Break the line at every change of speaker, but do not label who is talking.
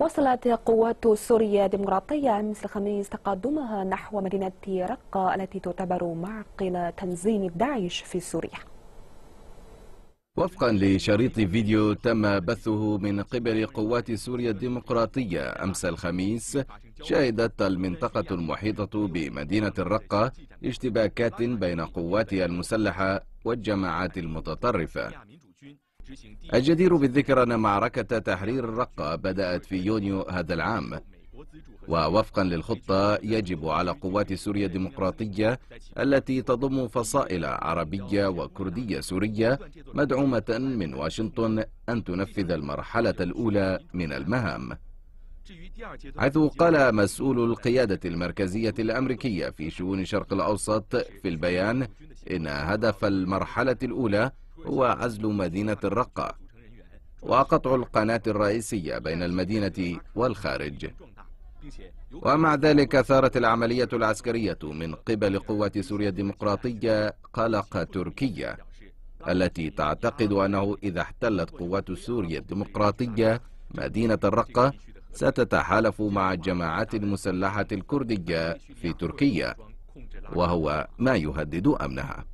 وصلت قوات سوريا الديمقراطية أمس الخميس تقدمها نحو مدينة رقة التي تعتبر معقل تنظيم داعش في سوريا
وفقا لشريط فيديو تم بثه من قبل قوات سوريا الديمقراطية أمس الخميس شهدت المنطقة المحيطة بمدينة الرقة اشتباكات بين قواتها المسلحة والجماعات المتطرفة الجدير بالذكر أن معركة تحرير الرقة بدأت في يونيو هذا العام ووفقا للخطة يجب على قوات سوريا الديمقراطية التي تضم فصائل عربية وكردية سورية مدعومة من واشنطن أن تنفذ المرحلة الأولى من المهام حيث قال مسؤول القيادة المركزية الأمريكية في شؤون الشرق الأوسط في البيان إن هدف المرحلة الأولى هو عزل مدينة الرقة وقطع القناة الرئيسية بين المدينة والخارج ومع ذلك ثارت العملية العسكرية من قبل قوات سوريا الديمقراطية قلق تركيا التي تعتقد أنه إذا احتلت قوات سوريا الديمقراطية مدينة الرقة ستتحالف مع الجماعات المسلحة الكردية في تركيا وهو ما يهدد أمنها